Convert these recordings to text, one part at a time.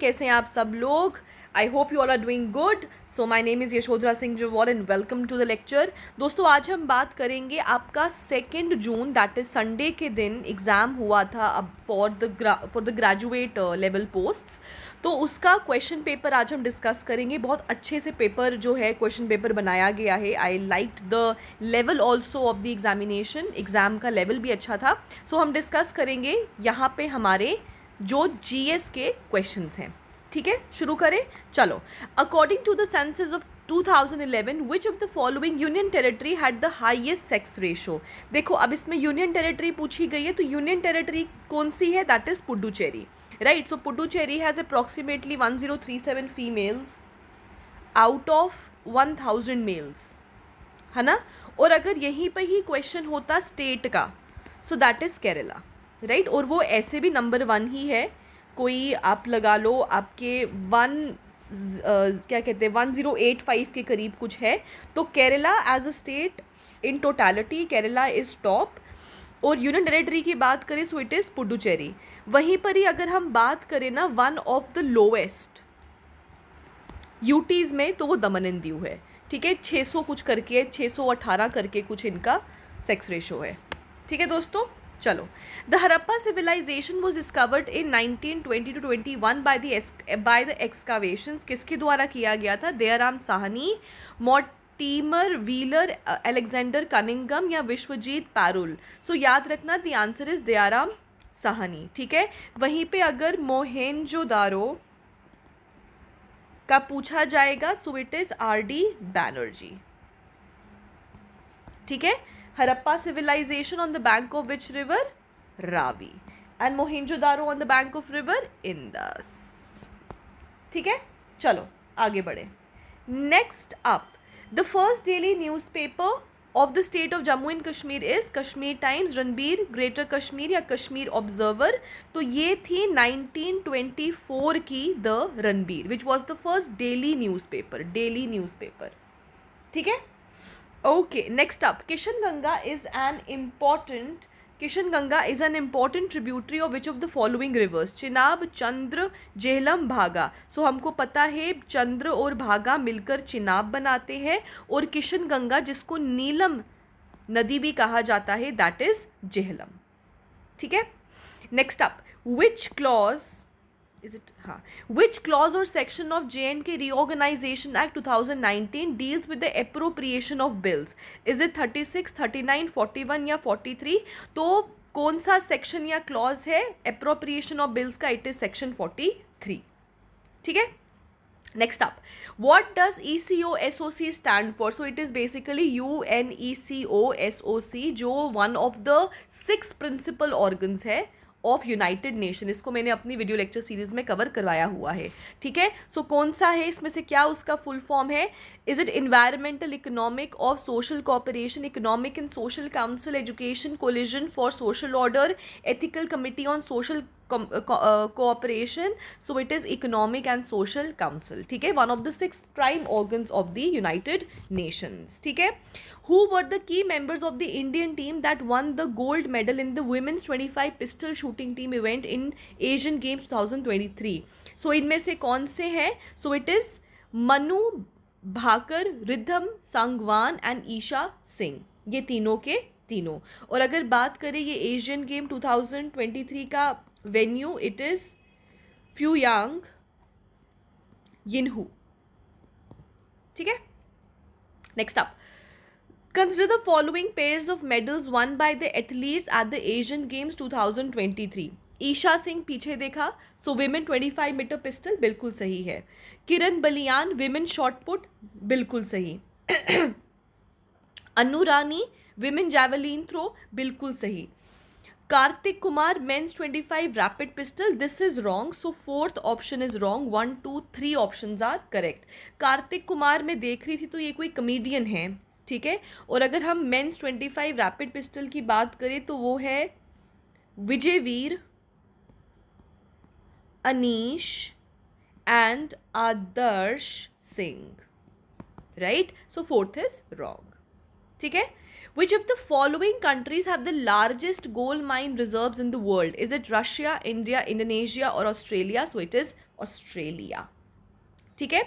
कैसे हैं आप सब लोग I hope you all are doing good so my name is Yashodhara Singh वॉल and welcome to the lecture दोस्तों आज हम बात करेंगे आपका second June that is Sunday के दिन एग्ज़ाम हुआ था अब for the for the graduate level post तो उसका क्वेश्चन पेपर आज हम डिस्कस करेंगे बहुत अच्छे से पेपर जो है क्वेश्चन पेपर बनाया गया है I like the level also of the examination exam का लेवल भी अच्छा था सो so, हम डिस्कस करेंगे यहाँ पे हमारे जो जीएस के क्वेश्चंस हैं ठीक है शुरू करें चलो according to the census of 2011 which of the following union territory had the highest sex ratio देखो अब इसमें यूनियन टेरेटरी पूछी गई है तो यूनियन टेरेटरी कौन सी है that is Puducherry right so Puducherry has approximately seven females out of one thousand males है ना और अगर यहीं पर ही क्वेश्चन होता स्टेट का so that is Kerala right और वो ऐसे भी नंबर वन ही है कोई आप लगा लो आपके वन क्या कहते हैं वन ज़ीरो एट फाइव के करीब कुछ है तो Kerala as a state in totality Kerala is top और यूनियन टेरेटरी की बात करें सो इट इज़ पुडुचेरी वहीं पर ही अगर हम बात करें ना one of the lowest UTs में तो वो दमन एंड है ठीक है छः सौ कुछ करके छः सौ अट्ठारह करके कुछ इनका सेक्स रेशो है ठीक है दोस्तों चलो the Harappa civilization was discovered in 1920 to 21 by the by the excavation किसके द्वारा किया गया था Dayaram Sahni Mortimer Wheeler Alexander Cunningham या विश्वजीत पैरुल सो so, याद रखना the answer is Dayaram Sahni ठीक है वहीं पे अगर मोहेंजोदारो का पूछा जाएगा so it is R D Banerjee ठीक है Harappa civilization on the bank of which river Ravi and Mohenjo-daro on the bank of river Indus. ठीक है चलो आगे बढ़े next up the first daily newspaper of the state of Jammu and Kashmir is Kashmir Times Ranbir Greater Kashmir या Kashmir Observer तो ये थी 1924 की the Ranbir which was the first daily newspaper daily newspaper ठीक है okay next up Kishan Ganga is an important Kishan Ganga is an important tributary of which of the following rivers Chenab Chandra Jhelum Bhaga so so, हमको पता है चंद्र और भागा मिलकर चिनाब बनाते हैं और किशन गंगा जिसको नीलम नदी भी कहा जाता है दैट इज जेहलम ठीक है next up which clause is it हाँ विच क्लॉज और section of J and K reorganization act nineteen deals with the appropriation of bills is it nine forty one या थ्री तो कौन सा सेक्शन या clause है अप्रोप्रिएशन ऑफ बिल्स का it is section three ठीक है stand for so it is basically U N E C O S O C जो one of the six principal organs है ऑफ यूनाइटेड नेशन इसको मैंने अपनी video lecture series में cover करवाया हुआ है ठीक है सो कौन सा है इसमें से क्या उसका फुल फॉर्म है is it environmental economic or social cooperation economic and social council education coalition for social order ethical committee on social co uh, cooperation so it is economic and social council ठीक है one of the six prime organs of the united nations ठीक है who were the key members of the indian team that won the gold medal in the women's 25 pistol shooting team event in asian games 2023 so इनमें से कौन से हैं so it is manu Bhaker Rhythm Sangwan and Esha Singh ये तीनों के तीनों और अगर बात करें ये एशियन गेम 2023 का venue it is Fuyang Yinhu ठीक है नेक्स्ट आप consider the following pairs of medals won by the athletes at the Asian Games 2023 Esha Singh पीछे देखा सो वेमेन 25 मीटर पिस्टल बिल्कुल सही है किरण बलियान वेमेन शॉटपुट बिल्कुल सही Annu Rani women javelin throw बिल्कुल सही Kartik Kumar men's 25 rapid pistol this is wrong so fourth option is wrong one two three option are correct Kartik Kumar मैं देख रही थी तो ये कोई कमेडियन है ठीक है और अगर हम मेन्स 25 रैपिड पिस्टल की बात करें तो वो है Vijay Veer Anish and Adarsh Singh. Right? So fourth is wrong. Okay? Which of the following countries have the largest gold mine reserves in the world? Is it Russia, India, Indonesia or Australia? So it is Australia. Okay?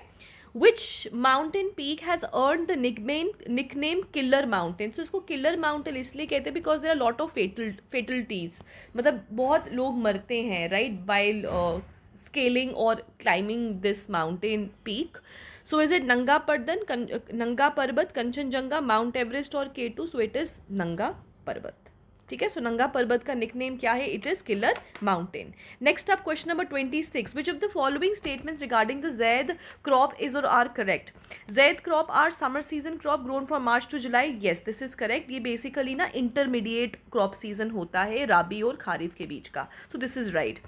Which mountain peak has earned the nickname name killer mountain so इसको killer mountain इसलिए कहते हैं because there are lot of fatal fatalities मतलब बहुत लोग मरते हैं right while scaling और climbing this mountain peak so is it Nanga Parbat नंगा पर्वत कंचनजंगा माउंट एवरेस्ट और के टू सो इट इज़ नंगा पर्वत ठीक है सुनंगा पर्वत का निकनेम क्या है it is killer mountain next आप question number twenty six which of the following statements regarding the Zaid crop is और are correct Zaid crop are summer season crop grown from March to July yes this is correct ये basically ना intermediate crop season होता है राबी और खारीफ के बीच का so this is right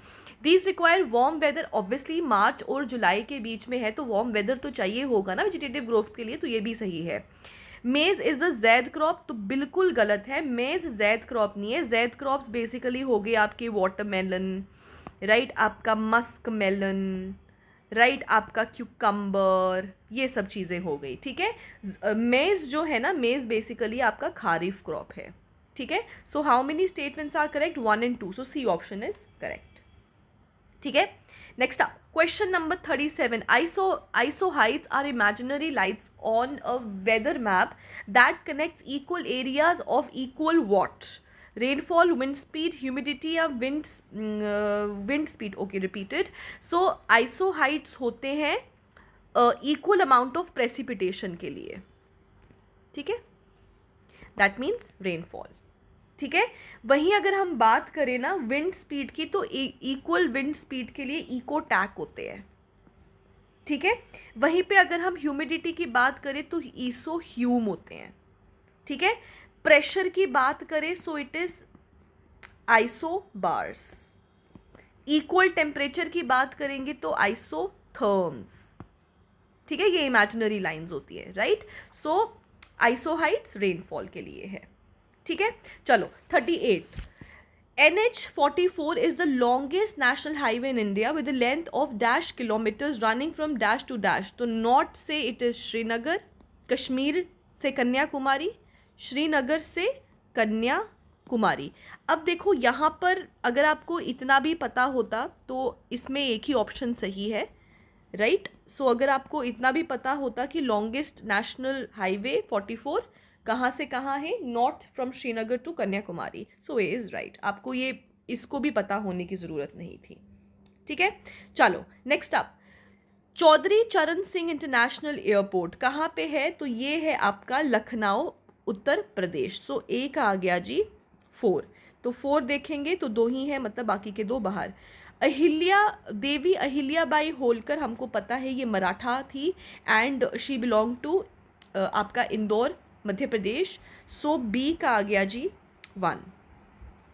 this require warm weather obviously March और जुलाई के बीच में है तो वार्म वेदर तो चाहिए होगा ना वेजिटेटिव ग्रोथ के लिए तो ये भी सही है मेज़ इज़ अ जैद क्रॉप तो बिल्कुल गलत है मेज़ जैद क्रॉप नहीं है जैद क्रॉप्स बेसिकली हो गए आपके वाटरमेलन राइट आपका मस्क मेलन राइट आपका क्यूकम्बर ये सब चीज़ें हो गई ठीक है मेज़ जो है ना मेज़ बेसिकली आपका खारीफ क्रॉप है ठीक है so how many statements are correct one and two so C option is correct ठीक है नेक्स्ट आप question number thirty seven iso isohyets are imaginary lights on a weather map that connects equal areas of equal what rainfall wind speed humidity या wind wind speed okay repeated so isohyets होते हैं equal amount of precipitation के लिए ठीक है that means rainfall ठीक है वहीं अगर हम बात करें ना विंड स्पीड की तो इक्वल विंड स्पीड के लिए इको टैक होते हैं ठीक है वहीं पे अगर हम ह्यूमिडिटी की बात करें तो ईसो ह्यूम होते हैं ठीक है प्रेशर की बात करें so it is isobars equal temperature की बात करेंगे तो आइसो थर्म्स ठीक है ये इमेजिनरी लाइंस होती है right so isohyets rainfall के लिए है ठीक है चलो thirty eight N H four is the longest national highway in India with the length of dash kilometers running from dash to dash तो नॉर्थ से इट इज़ श्रीनगर कश्मीर से कन्याकुमारी श्रीनगर से कन्याकुमारी अब देखो यहाँ पर अगर आपको इतना भी पता होता तो इसमें एक ही ऑप्शन सही है राइट right? सो so, अगर आपको इतना भी पता होता कि लॉन्गेस्ट नेशनल हाईवे 44 कहाँ से कहाँ है north from Srinagar to Kanyakumari so A is right आपको ये इसको भी पता होने की ज़रूरत नहीं थी ठीक है चलो नेक्स्ट आप चौधरी चरण सिंह इंटरनेशनल एयरपोर्ट कहाँ पे है तो ये है आपका लखनऊ उत्तर प्रदेश सो ए का आ गया जी फोर तो फोर देखेंगे तो दो ही है मतलब बाकी के दो बाहर अहिल्या देवी अहिल्या बाई होलकर हमको पता है ये मराठा थी एंड शी बिलोंग टू आपका इंदौर मध्य प्रदेश सो बी का आ गया जी वन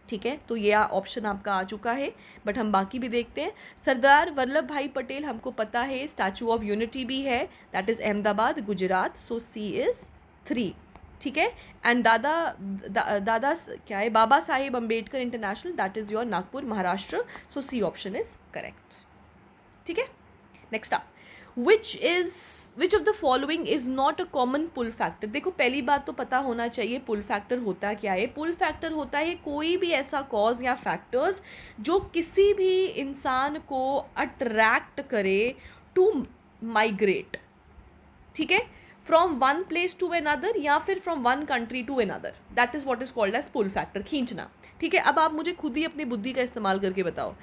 ठीक है तो ये ऑप्शन आपका आ चुका है बट हम बाकी भी देखते हैं सरदार वल्लभ भाई पटेल हमको पता है स्टैचू ऑफ यूनिटी भी है that is Ahmedabad Gujarat so C is three ठीक है एंड दादा दा, दादा क्या है Baba Saheb Ambedkar International that is your Nagpur Maharashtra so C option is correct ठीक है नेक्स्ट आप which is which of the following is not a common pull factor देखो पहली बात तो पता होना चाहिए पुल फैक्टर होता क्या है पुल फैक्टर होता है कोई भी ऐसा कॉज या फैक्टर्स जो किसी भी इंसान को अट्रैक्ट करे टू माइग्रेट ठीक है from one place to another या फिर from one country to another that is what is called as pull factor खींचना ठीक है अब आप मुझे खुद ही अपनी बुद्धि का इस्तेमाल करके बताओ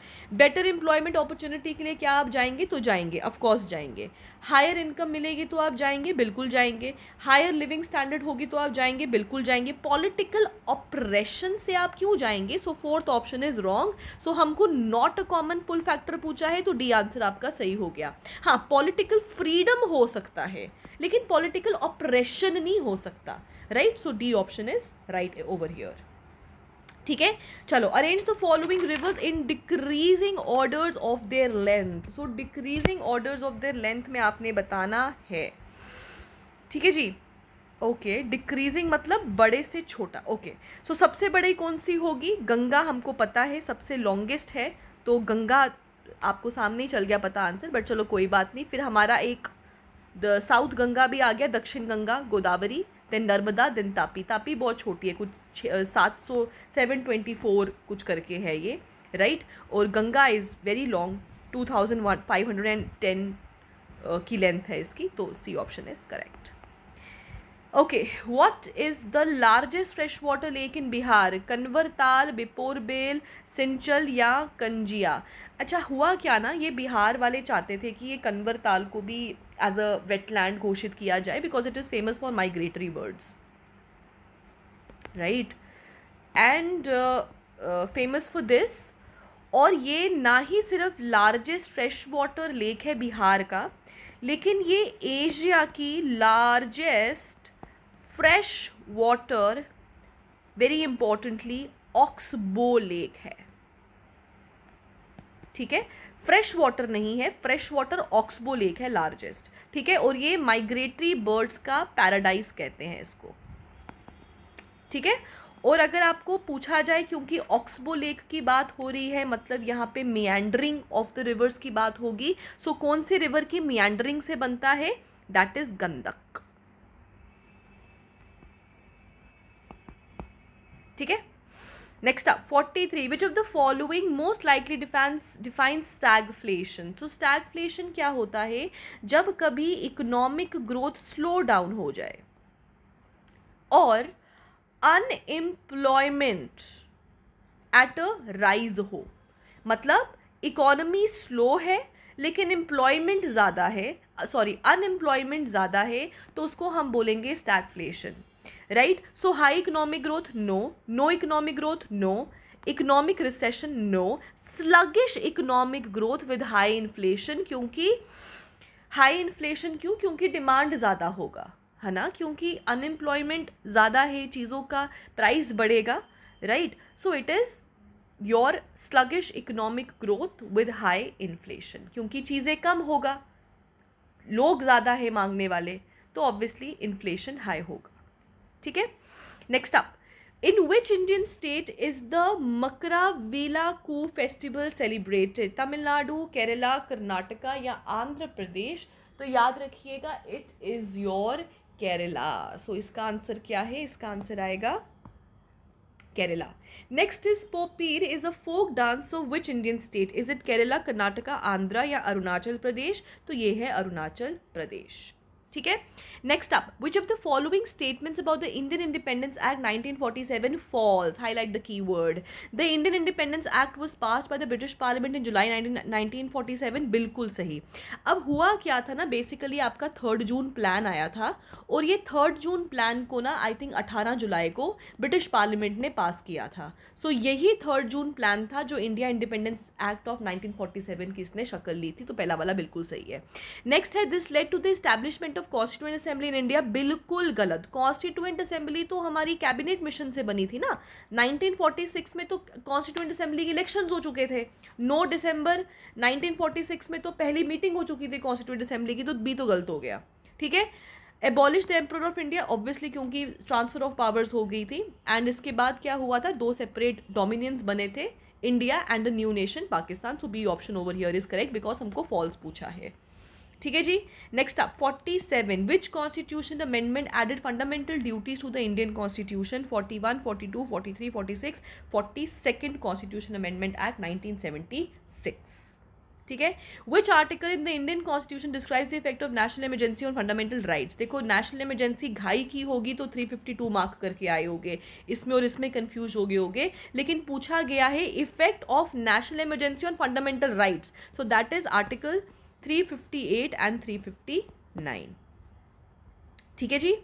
बेटर एम्प्लॉयमेंट अपॉर्चुनिटी के लिए क्या आप जाएंगे तो जाएंगे ऑफकोर्स जाएंगे हायर इनकम मिलेगी तो आप जाएंगे बिल्कुल जाएंगे हायर लिविंग स्टैंडर्ड होगी तो आप जाएंगे बिल्कुल जाएंगे पॉलिटिकल ऑपरेशन से आप क्यों जाएंगे so fourth option is wrong so हमको not a common pull factor पूछा है तो डी आंसर आपका सही हो गया हाँ पॉलिटिकल फ्रीडम हो सकता है लेकिन पॉलिटिकल ऑपरेशन नहीं हो सकता right so D option is right over here ठीक है चलो arrange the following rivers in decreasing orders of their length so decreasing orders of their length में आपने बताना है ठीक है जी ओके okay, डिक्रीजिंग मतलब बड़े से छोटा ओके okay. सो so, सबसे बड़ी कौन सी होगी गंगा हमको पता है सबसे लॉन्गेस्ट है तो गंगा आपको सामने ही चल गया पता आंसर बट चलो कोई बात नहीं फिर हमारा एक द साउथ गंगा भी आ गया दक्षिण गंगा गोदावरी देन नर्मदा देन तापी तापी बहुत छोटी है कुछ सात सौ सेवन ट्वेंटी फोर कुछ करके है ये राइट और Ganga is very long two thousand one five hundred and ten की लेंथ है इसकी तो C option is correct okay what is the largest fresh water lake in Bihar Kanwartal बिपोरबेल सिंचल या कंजिया अच्छा हुआ क्या ना ये बिहार वाले चाहते थे कि ये कन्वरताल को भी एज अ वेटलैंड घोषित किया जाए because it is famous for migratory birds right and famous for this और ये ना ही सिर्फ लार्जेस्ट फ्रेश वाटर लेक है बिहार का लेकिन ये एशिया की largest fresh water very importantly oxbow lake है ठीक है फ्रेश वाटर नहीं है फ्रेश वाटर ऑक्सबो लेक है लार्जेस्ट ठीक है और ये माइग्रेटरी बर्ड्स का पैराडाइज कहते हैं इसको ठीक है और अगर आपको पूछा जाए क्योंकि ऑक्सबो लेक की बात हो रही है मतलब यहाँ पे मियांडरिंग ऑफ द रिवर्स की बात होगी सो कौन से रिवर की मियांडरिंग से बनता है दैट इज़ गंदक ठीक है next up forty three which of the following most likely define defines stagflation so stagflation क्या होता है जब कभी इकोनॉमिक ग्रोथ स्लो डाउन हो जाए और अनएम्प्लॉयमेंट एट अ राइज हो मतलब इकोनॉमी स्लो है लेकिन एम्प्लॉयमेंट ज़्यादा है सॉरी अनएम्प्लॉयमेंट ज़्यादा है तो उसको हम बोलेंगे stagflation right so high economic growth no no economic growth no economic recession no sluggish economic growth with high inflation क्योंकि हाई इन्फ्लेशन क्यों क्योंकि डिमांड ज़्यादा होगा है ना क्योंकि अनएम्प्लॉयमेंट ज़्यादा है चीज़ों का प्राइस बढ़ेगा right so it is your sluggish economic growth with high inflation क्योंकि चीज़ें कम होगा लोग ज़्यादा है मांगने वाले तो ऑब्वियसली इन्फ्लेशन हाई होगा ठीक है next up in which Indian state is the Makaravilakku festival celebrated Tamil Nadu Kerala Karnataka या आंध्र प्रदेश तो याद रखिएगा it is your Kerala so इसका आंसर क्या है इसका आंसर आएगा केरला नेक्स्ट इज पोपीर is a folk dance of which Indian state is it Kerala Karnataka Andhra या अरुणाचल प्रदेश तो ये है अरुणाचल प्रदेश ठीक है Next up, which of the following statements about the Indian Independence Act 1947 falls? Highlight the keyword. The Indian Independence Act was passed by the British Parliament in July 19, 1947. बिल्कुल सही अब हुआ क्या था ना बेसिकली आपका थर्ड जून प्लान आया था और ये थर्ड जून प्लान को ना आई थिंक 18 जुलाई को ब्रिटिश पार्लियामेंट ने पास किया था सो so, यही थर्ड जून प्लान था जो इंडिया इंडिपेंडेंस एक्ट ऑफ 1947 की इसने शक्ल ली थी तो पहला वाला बिल्कुल सही है नेक्स्ट है this led to the establishment of constituent assembly in India बिल्कुल गलत कॉन्स्टिट्यूंट असेंबली तो हमारी कैबिनेट मिशन से बनी थी ना 1946 में तो कॉन्स्टिट्यूंट असेंबली के इलेक्शंस हो चुके थे 9 दिसंबर 1946 में तो पहली मीटिंग हो चुकी थी कॉन्स्टिट्यूंट असेंबली की तो बी तो गलत हो गया ठीक है abolish the emperor of India obviously क्योंकि ट्रांसफर ऑफ पावर्स हो गई थी एंड इसके बाद क्या हुआ था दो सेपरेट डोमिनियंस बने थे India and the new nation Pakistan so B option over here is correct because हमको फॉल्स पूछा है ठीक है जी next up 47 seven which constitution amendment added fundamental duties to the Indian constitution 41, 42, 43, 46, 42nd constitution amendment act 1976 ठीक है which article in the Indian constitution describes the effect of national emergency on fundamental rights देखो national emergency घाई की होगी तो 352 mark करके आए गए इसमें और इसमें कंफ्यूज हो गए गए लेकिन पूछा गया है effect of national emergency on fundamental rights so that is article 358 and 359 ठीक है जी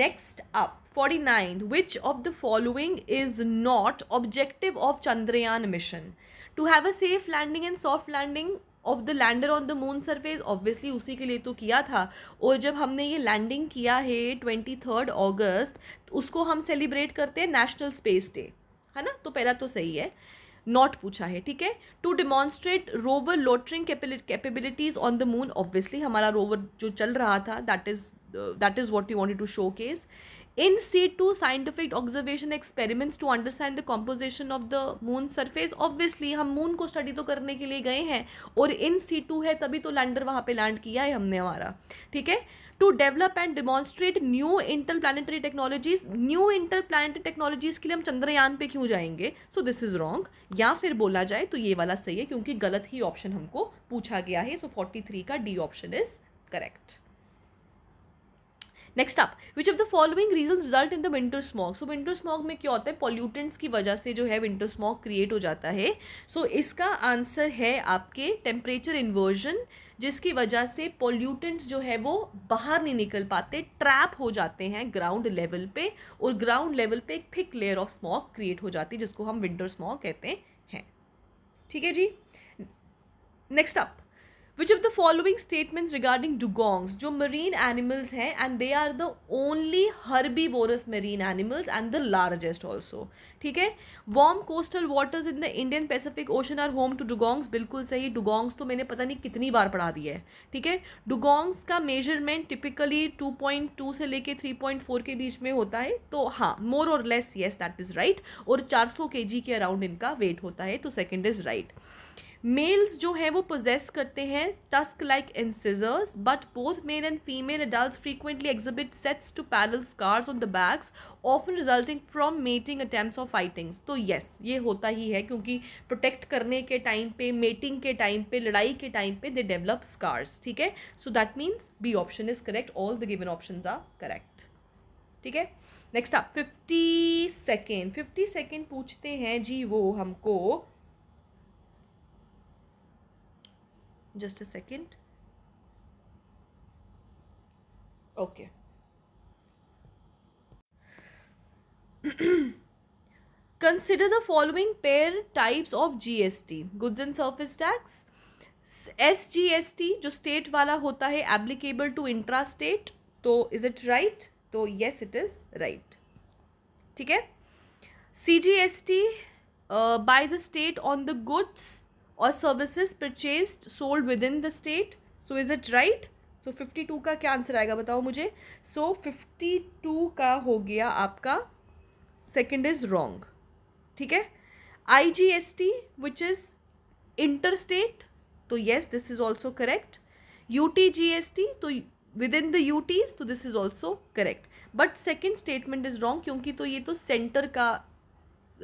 next up 49 which of the following is not objective of chandrayaan mission to have a safe landing and soft landing of the lander on the moon surface obviously उसी के लिए तो किया था और जब हमने ये लैंडिंग किया है ट्वेंटी थर्ड ऑगस्ट उसको हम सेलिब्रेट करते हैं नेशनल स्पेस डे है ना तो पहला तो सही है नॉट पूछा है ठीक है to demonstrate rover loitering capabilities on the moon obviously हमारा रोवर जो चल रहा था that is that is what you wanted to showcase in C to scientific observation experiments to understand the composition of the moon surface obviously हम moon को study तो करने के लिए गए हैं और इन सी टू है तभी तो लैंडर वहाँ पे लैंड किया है हमने हमारा ठीक है to develop and demonstrate new interplanetary technologies new interplanetary technologies के लिए हम चंद्रयान पे क्यों जाएंगे सो दिस इज रॉन्ग या फिर बोला जाए तो ये वाला सही है क्योंकि गलत ही ऑप्शन हमको पूछा गया है सो फोर्टी थ्री का D option is correct next up which of the following reason result in the winter smog so winter smog में क्या होता है पॉल्यूटेंट्स की वजह से जो है विंटर स्मॉग क्रिएट हो जाता है सो so, इसका आंसर है आपके टेम्परेचर इन्वर्जन जिसकी वजह से पॉल्यूटेंट्स जो है वो बाहर नहीं निकल पाते ट्रैप हो जाते हैं ग्राउंड लेवल पे और ग्राउंड लेवल पे एक thick layer of smog create हो जाती है जिसको हम विंटर स्मॉग कहते हैं ठीक है जी next up which of the following statements regarding dugongs जो मरीन एनिमल्स हैं and they are the only herbivorous marine animals and the largest also ठीक है warm coastal waters in the Indian Pacific ocean are home to dugongs बिल्कुल सही डुगोंग्स तो मैंने पता नहीं कितनी बार पढ़ा दी है ठीक है डुगोंग्स का measurement typically two point two से लेकर थ्री पॉइंट फोर के बीच में होता है तो हाँ मोर और less yes that is right और चार सौ के जी के अराउंड इनका वेट होता है तो second is right right. Males जो हैं वो पोजेस करते हैं tusk like incisors but both male and female adult frequently exhibit sets to parallel scars on the backs often resulting from mating attempt of fightings तो yes ये होता ही है क्योंकि प्रोटेक्ट करने के टाइम पे मेटिंग के टाइम पे लड़ाई के टाइम पे दे डेवलप स्कार्स ठीक है so that means B option is correct all the given option are correct ठीक है नेक्स्ट आप फिफ्टी सेकेंड फिफ्टी सेकेंड पूछते हैं जी वो हमको just a second okay consider the following pair types of GST goods and service tax S G S T जो state वाला होता है एप्लीकेबल टू इंट्रा स्टेट तो इज इट राइट तो येस इट इज़ राइट ठीक है C G S T by the state on the goods और services purchase sold within the state so is it right so fifty two का क्या answer आएगा बताओ मुझे सो fifty two का हो गया आपका सेकेंड इज़ रॉन्ग ठीक है I G S T which is inter state तो yes this is also correct U T G S T तो within the UTs तो this is also correct but second statement is wrong क्योंकि तो ये तो centre का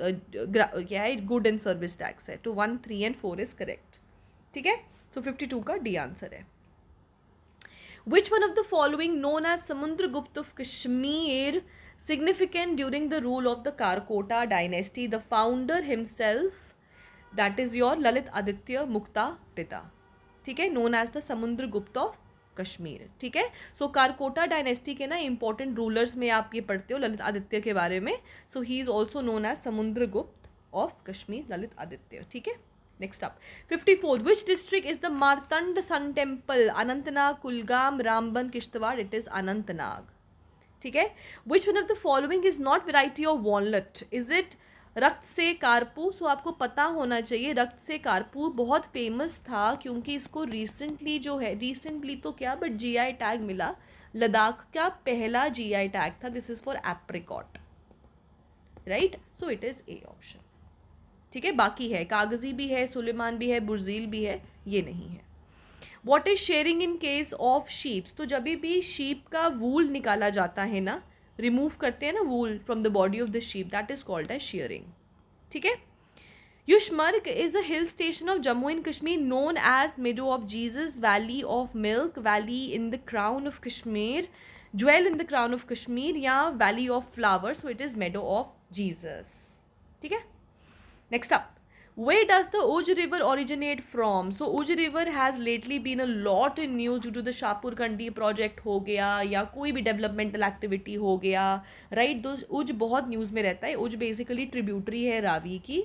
क्या है गुड एंड सर्विस टैक्स है तो one three and four is correct ठीक है सो फिफ्टी टू का डी आंसर है which one of the following known as Samudragupta of Kashmir significant during the rule of the Karkota dynasty the founder himself that is your Lalitaditya Muktapida ठीक है known as the समुद्र Samudragupta of Kashmir ठीक है सो Karkota dynasty के ना important rulers में आप ये पढ़ते हो ललित आदित्य के बारे में so he is also known as Samudra of Kashmir Lalitaditya ठीक है next up fifty four which district is the Martand sun temple Anantnag Kulgam Ramban Kishtwar it is Anantnag ठीक है which one of the following is not variety of walnut is it Raktsey कारपू सो आपको पता होना चाहिए रक्त से कारपू बहुत फेमस था क्योंकि इसको रिसेंटली जो है रिसेंटली तो क्या बट जीआई टैग मिला लद्दाख का पहला जीआई टैग था this is for apricot right so it is A option ठीक है बाकी है कागजी भी है सुलेमान भी है बुरजील भी है ये नहीं है what is shearing in case of sheeps तो जब भी शीप का वूल निकाला जाता है ना रिमूव करते हैं ना wool from the body of the sheep that is called as shearing ठीक है Yusmarg is a hill station of Jammu and Kashmir known as meadow of Jesus valley of milk valley in the crown of Kashmir jewel in the crown of Kashmir या valley of flowers so it is meadow of Jesus ठीक है next up Where does the Uj River originate from? So Uj River has lately been a lot in news due to the Shapur Kandi project ho gaya ya koi bhi developmental activity ho gaya right? uj bahut news mein rehta hai uj basically tributary hai ravi ki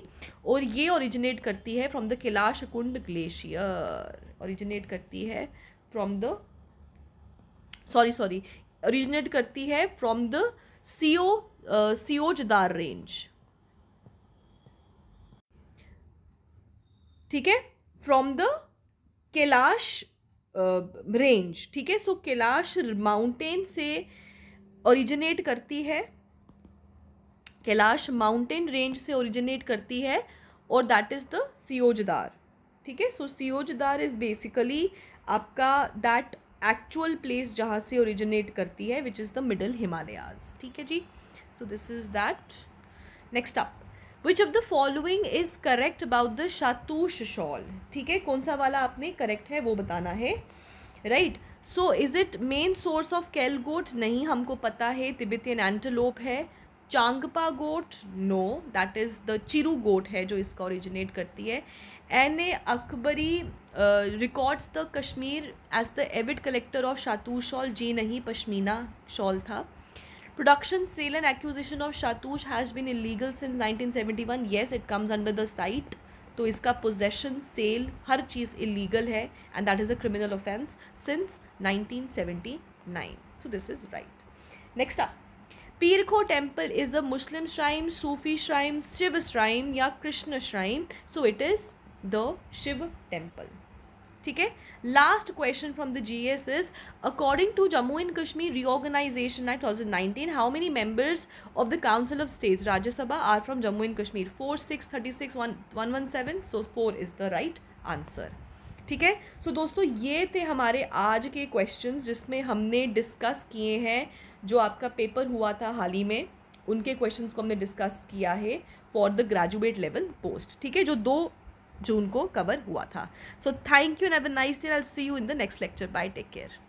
aur ye originate karti hai from the kailash kund glacier originate karti hai from the sorry sorry originate karti hai from the co uh, सीओ सीओजदार range ठीक है from the Kailash range ठीक है so Kailash mountain से originate करती है Kailash mountain range से ओरिजिनेट करती है और दैट इज़ द सियोजदार ठीक है सो सियोजदार इज़ बेसिकली आपका दैट एक्चुअल प्लेस जहाँ से ओरिजिनेट करती है which is the middle Himalayas ठीक है जी so this is that next up which of the following is correct about the shahtoosh shawl ठीक है कौन सा वाला आपने करेक्ट है वो बताना है right so is it main source of कैलगोट नहीं हमको पता है तिब्बतियन एंटलोप है Changpa goat no that is the chiru goat है जो इसका ओरिजिनेट करती है Ain Akbari records the Kashmir as the avid collector of shahtoosh shawl नहीं पश्मीना शॉल था Production, sale and acquisition of shatoush has been illegal since 1971. Yes, it comes under the site. तो इसका possession sale हर चीज़ इलीगल है and that is a criminal offence since 1979. So this is right. Next up. Peer Kho temple is a Muslim shrine Sufi shrine Shiv shrine या Krishna shrine so it is the Shiv temple ठीक है last question from the G S is according to Jammu and Kashmir reorganisation act thousand nineteen how many members of the council of states Rajya Sabha are from Jammu and Kashmir four six thirty six one one one seven so four is the right answer ठीक है सो दोस्तों ये थे हमारे आज के questions जिसमें हमने डिस्कस किए हैं जो आपका पेपर हुआ था हाल ही में उनके क्वेश्चंस को हमने डिस्कस किया है for the graduate level post ठीक है जो दो जो उनको कवर हुआ था so thank you and have a nice day I see you in the next lecture bye take care